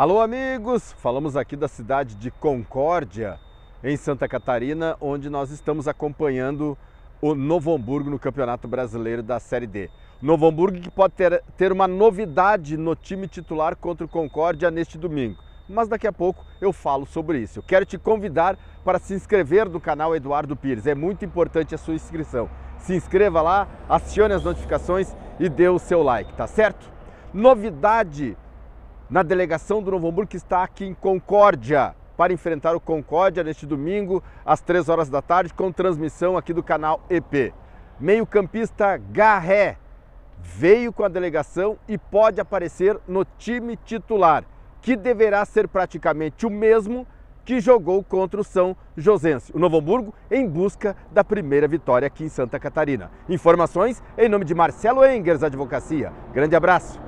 Alô, amigos! Falamos aqui da cidade de Concórdia, em Santa Catarina, onde nós estamos acompanhando o Novo Hamburgo no Campeonato Brasileiro da Série D. Novo Hamburgo que pode ter, ter uma novidade no time titular contra o Concórdia neste domingo. Mas daqui a pouco eu falo sobre isso. Eu quero te convidar para se inscrever no canal Eduardo Pires. É muito importante a sua inscrição. Se inscreva lá, acione as notificações e dê o seu like, tá certo? Novidade na delegação do Novo Hamburgo, que está aqui em Concórdia, para enfrentar o Concórdia neste domingo, às 3 horas da tarde, com transmissão aqui do canal EP. Meio-campista Garré veio com a delegação e pode aparecer no time titular, que deverá ser praticamente o mesmo que jogou contra o São Josense, o Novo Hamburgo, em busca da primeira vitória aqui em Santa Catarina. Informações em nome de Marcelo Engers Advocacia. Grande abraço.